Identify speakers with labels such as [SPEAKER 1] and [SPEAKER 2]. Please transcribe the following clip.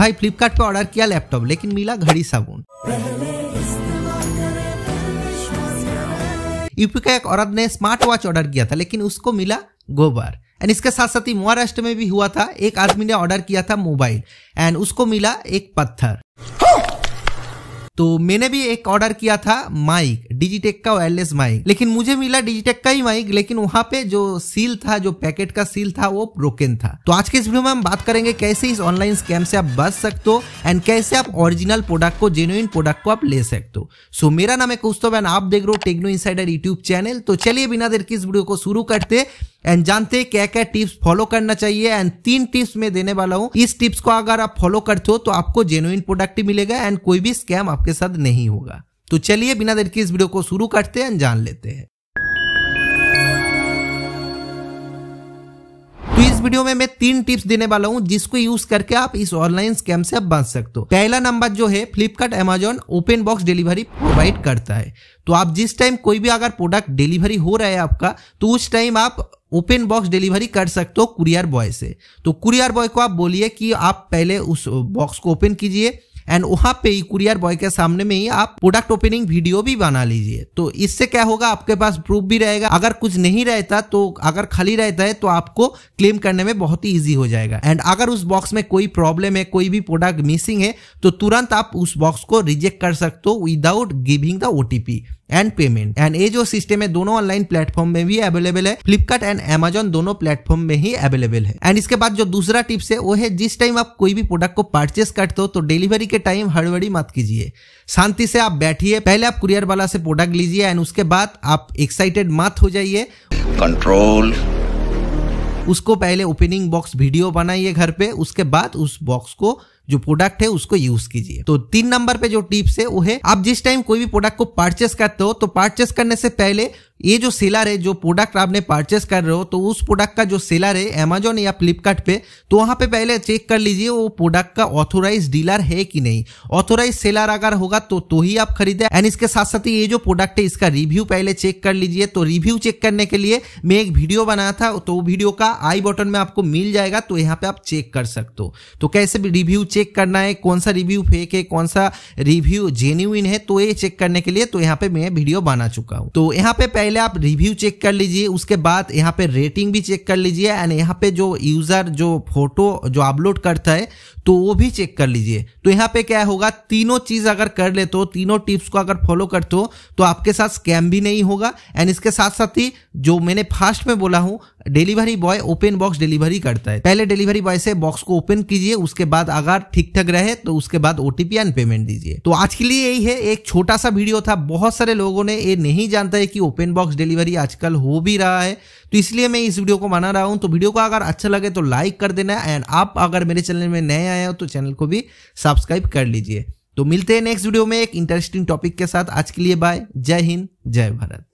[SPEAKER 1] भाई फ्लिपकार्ट ऑर्डर किया लैपटॉप लेकिन मिला घड़ी साबुन यूपी का एक औरत ने स्मार्ट वॉच ऑर्डर किया था लेकिन उसको मिला गोबर एंड इसके साथ साथ ही महाराष्ट्र में भी हुआ था एक आदमी ने ऑर्डर किया था मोबाइल एंड उसको मिला एक पत्थर तो मैंने भी एक ऑर्डर किया था माइक डिजिटेक का वायरलेस माइक लेकिन मुझे मिला डिजिटेक का ही माइक लेकिन वहाँ पे जो सील था जो पैकेट का सील था वो ब्रोकन था तो आज के इस वीडियो में हम बात करेंगे कैसे इस ऑनलाइन स्कैम से आप बच सकते हो एंड कैसे आप ओरिजिनल प्रोडक्ट को जेन्युइन प्रोडक्ट को आप ले सकते हो सो मेरा नाम है कुस्तो एंड आप देख रहे हो टेक्नो इनसाइडर यूट्यूब चैनल तो चलिए बिना देर के इस वीडियो को शुरू करते एंड जानते हैं क्या क्या टिप्स फॉलो करना चाहिए एंड तीन टिप्स मैं देने वाला हूँ इस टिप्स को अगर आप फॉलो करते हो तो आपको जेन्युइन प्रोडक्ट ही मिलेगा एंड कोई भी स्कैम आपके साथ नहीं होगा तो चलिए बिना देर के इस वीडियो को शुरू करते हैं जान लेते हैं तो इस वीडियो में मैं तीन टिप्स देने वाला हूँ जिसको यूज करके आप इस ऑनलाइन स्कैम से बच सकते हो पहला नंबर जो है Flipkart Amazon open box delivery provide करता है तो आप जिस टाइम कोई भी अगर प्रोडक्ट डिलीवरी हो रहा है आपका तो उस टाइम आप ओपन बॉक्स डिलीवरी कर सकते हो कुरियर बॉय से तो कुरियर बॉय को आप बोलिए कि आप पहले उस बॉक्स को ओपन कीजिए एंड वहां पे ही कुरियर बॉय के सामने में ही आप प्रोडक्ट ओपनिंग वीडियो भी बना लीजिए तो इससे क्या होगा आपके पास प्रूफ भी रहेगा अगर कुछ नहीं रहता तो अगर खाली रहता है तो आपको क्लेम करने में बहुत ही ईजी हो जाएगा एंड अगर उस बॉक्स में कोई प्रॉब्लम है कोई भी प्रोडक्ट मिसिंग है तो तुरंत आप उस बॉक्स को रिजेक्ट कर सकते हो without giving the OTP and payment and ये जो सिस्टम है दोनों ऑनलाइन प्लेटफॉर्म में भी अवेलेबल है फ्लिपकार्ट एंड एमेजोन दोनों प्लेटफॉर्म में ही अवेलेबल है एंड इसके बाद जो दूसरा टिप्स है वो है जिस टाइम आप कोई भी प्रोडक्ट को परचेस करते हो तो डिलीवरी के टाइम हड़बड़ी मत कीजिए शांति से आप बैठिए पहले आप कुरियर वाला से प्रोडक्ट लीजिए एंड उसके बाद आप एक्साइटेड मत हो जाइए कंट्रोल उसको पहले ओपनिंग बॉक्स वीडियो बनाइए घर पे उसके बाद उस बॉक्स को जो प्रोडक्ट है उसको यूज कीजिए तो तीन नंबर पे जो टिप्स है वो है आप जिस टाइम कोई भी प्रोडक्ट को परचेस करते हो तो परचेस करने से पहले ये जो सेलर है जो प्रोडक्ट आपने परचेस कर रहे हो तो उस प्रोडक्ट का जो सेलर है अमेजोन या फ्लिपकार्ट पे तो वहाँ पे पहले चेक कर लीजिए वो प्रोडक्ट का ऑथोराइज डीलर है कि नहीं ऑथोराइज सेलर अगर होगा तो तो ही आप खरीदे एंड इसके साथ साथ ये जो प्रोडक्ट है इसका रिव्यू पहले चेक कर लीजिए तो रिव्यू चेक करने के लिए मैं एक वीडियो बनाया था तो वीडियो का आई बटन में आपको मिल जाएगा तो यहाँ पे आप चेक कर सकते हो तो कैसे भी रिव्यू चेक करना है कौन सा रिव्यू फेक है कौन सा रिव्यू जेन्यून है तो ये चेक करने के लिए तो यहाँ पे मैं वीडियो बना चुका हूँ तो यहाँ पे पहले आप रिव्यू चेक कर लीजिए उसके बाद यहाँ पे रेटिंग भी चेक कर लीजिए एंड यहाँ पे जो यूज़र जो फोटो जो अपलोड करता है तो वो भी चेक कर लीजिए तो यहाँ पे क्या होगा तीनों चीज अगर कर लेते हो तीनों टिप्स को अगर फॉलो करते हो तो आपके साथ स्कैम भी नहीं होगा एंड इसके साथ साथ ही जो मैंने फास्ट में बोला हूँ delivery boy open box delivery करता है पहले डिलीवरी बॉय से बॉक्स को ओपन कीजिए उसके बाद अगर ठीक ठाक रहे तो उसके बाद ओटीपी एंड पेमेंट दीजिए तो आज के लिए यही है एक छोटा सा वीडियो था बहुत सारे लोगों ने ये नहीं जानता है कि ओपन बॉक्स डिलीवरी आजकल हो भी रहा है तो इसलिए मैं इस वीडियो को बना रहा हूं तो वीडियो को अगर अच्छा लगे तो लाइक कर देना एंड आप अगर मेरे चैनल में नए आए आए हो तो चैनल को भी सब्सक्राइब कर लीजिए तो मिलते हैं नेक्स्ट वीडियो में एक इंटरेस्टिंग टॉपिक के साथ आज के लिए बाय जय हिंद जय भारत